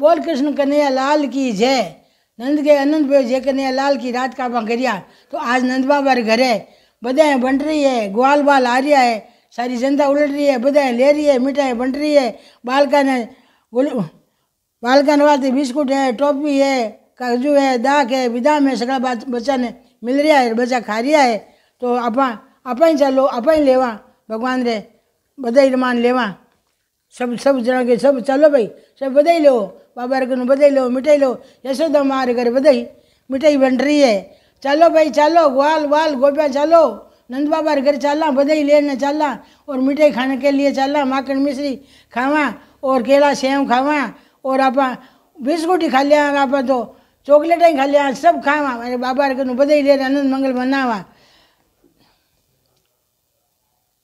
बोल कृष्ण कन्हैया लाल की जय नंद के आनंद पे जय कन्हैया लाल की रात का बंगरिया तो आज नंद बाबा घर है बदे बंट रही है ग्वाल बाल आ है सारी जनता उलट रही है बधाई ले रही है मिठाई बंट रही है बालका ने बालका नवाते बिस्कुट है टोपी है काजू है दाक है बिदाम है सगा बच्चा ने मिल रहा है बच्चा खा रहा है तो आप आप ही चलो आप ही लेवा भगवान रे बधाई मान लेवा सब सब जन के सब चलो भाई सब बधाई लो बाबा रखन बधाई लो मिठाई लो यशोदा मार कर बधाई मिठाई बन रही है चलो भाई चलो ग्वाल ग्वाल गोपिया चलो नंद बाबा घर चलना बधाई लेने चलना और मिठाई खाने के लिए चलना माखन मिश्री खावा और केला सेव खावा और आप बिस्कुट ही खा लिया आप तो चॉकलेट ही खा लिया सब खावा मेरे बाबा घर बधाई ले आनंद मंगल मनावा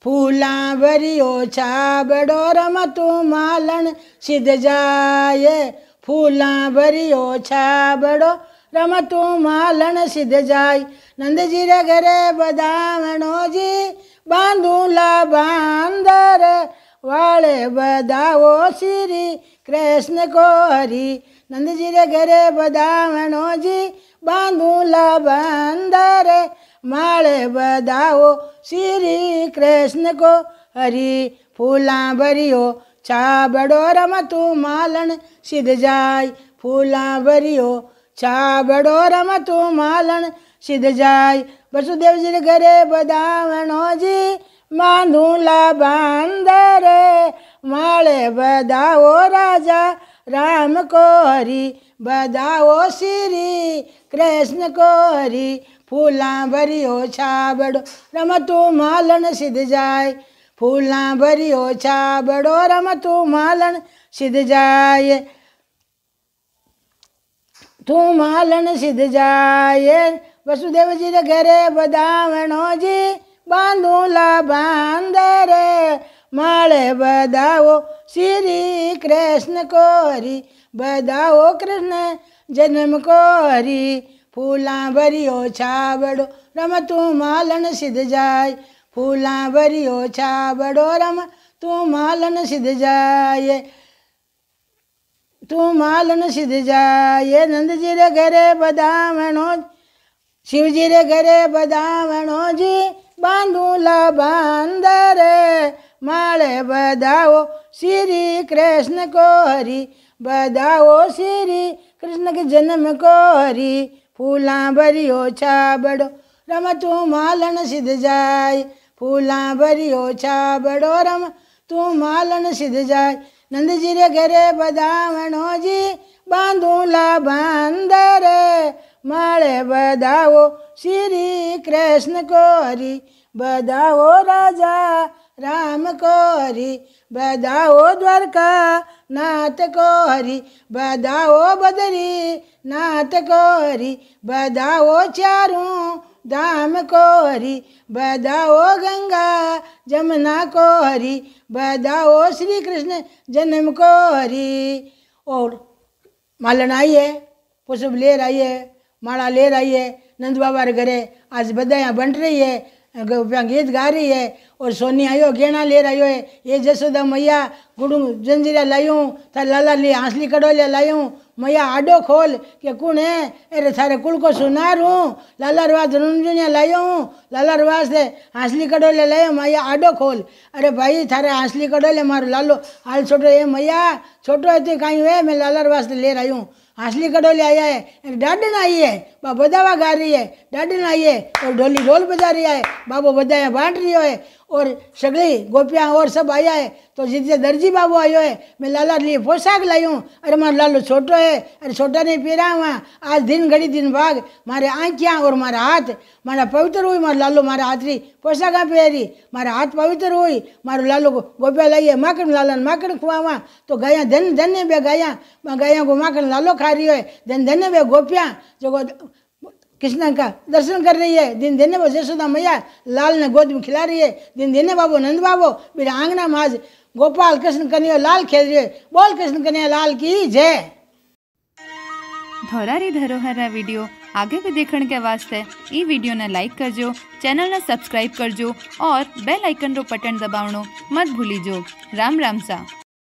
फूला भरियो रम तू मालन सिद्ध जाए फूला भरियो बड़ो रमतू मालन सिद्ध जाय नंद जी रे घरे बदामो जी बांधू ला बांदर वाले बदाओ श्री कृष्ण को हरी नंद जी रे घरे बदामो जी बांधू ला बंदर माले बदाओ श्री कृष्ण को हरी फूला भरियो छा बड़ो रमतू मालन सिद्ध जाय फूला भरियो छा बड़ो रम तू मालन सिद जाय वसुदेव जी घरे बदावणो जी मांदू ला बांदर माले बदाओ राजा राम कोरी बदाओ श्री कृष्ण को फूला भरी हो छाबड़ो रम तू मालन सिद जाय फूला भरी हो छाबड़ो रम तू मालन सिद जाय तू मालन सिद्ध जाए वसुदेव जी रे घरे बदावणो जी बांधू ला रे माले बदाओ श्री कृष्ण को बदाओ कृष्ण जन्म को हरी फूला भरियो छाबड़ो रम तू मालन सिद्ध जाए फूला भरियो छाबड़ो रम तू मालन सिद्ध जाए तू मालन सिद्ध जाए नंद जी रे घरे बदामणो शिव जी रे घरे बदामणो जी ला बांदर माले बदाओ श्री कृष्ण को हरी बदाओ श्री कृष्ण के जन्म को हरी फूला भरियो छाबड़ो रम तू मालन सिद्ध जाए फूला भरियो छाबड़ो रम तू मालन सिद्ध जाय नंद जी रे घेरे बदावणो जी बांधूला बांधर माले बदाओ श्री कृष्ण को हरी बदाओ राजा राम को हरी बदाओ द्वारका नाथ को हरी बदाओ बदरी नाथ को हरी बदाओ चारों दाम को हरी बदाओ गंगा जमुना को हरी बदाओ श्री कृष्ण जन्म को हरी और मालन आई है पुष्प लेर रही है माला ले रही है नंद बाबा घरे आज बदाया बंट रही है गीत गा रही है और सोनी आयो गेणा ले रहो है ये जसोदा मैया गुड़ू जंजीरा लायूं था लाला ली हाँसली कड़ोलिया लायूं मैया आडो खोल के कुण है अरे थारे कुल को सुनार हूँ लाला रवाज रुंजुनिया लायो हूँ लाला रवाज से हाँसली कड़ोलिया लायो मैया आडो खोल अरे भाई थारे हाँसली कड़ोलिया मारो लालो हाल छोटो ये मैया छोटो है तो कहीं हुए मैं लाला रवाज से ले रही हूँ હાંસલી કડો લે આયા હે ડાડણ આવી હે બા બધાવા ગા રહી હે ડાડણ આવી હે ઢોલી ઢોલ બજા રહ્યા હે બાબો બધાએ વાંટ રહ્યો હે और सगली गोपियाँ और सब आया है तो जितने दर्जी बाबू आयो है मैं लाला लिए पोशाक लाई हूँ अरे मारा लालो छोटो है अरे छोटा नहीं पहरा हुआ आज दिन घड़ी दिन भाग मारे आँखियाँ और मारा हाथ मारा पवित्र हुई मारा लालो मारा हाथरी पोशाक पहरी मारा हाथ पवित्र हुई मारो लालो को गोपिया लाई है माखन लाला माखन खुआवा तो गाया धन धन्य बे गाया गाया को माखन लालो खा रही है धन धन्य बे गोपियाँ जो कृष्णा का दर्शन कर रही है दिन देने वो जसोदा मैया लाल ने गोद में खिला रही है दिन देने बाबो नंद बाबो बेटा आंगना महाज गोपाल कृष्ण कन्हैया लाल खेल रही है बोल कृष्ण कन्हैया लाल की जय ધોરારી ધરોહર વિડીયો આગે ભી દેખણ કે વાસ્તે ઈ વિડીયોને લાઈક કરજો ચેનલને સબસ્ક્રાઇબ કરજો ઓર બેલ આઇકન રો બટન દબાવણો મત ભૂલીજો રામ રામ સા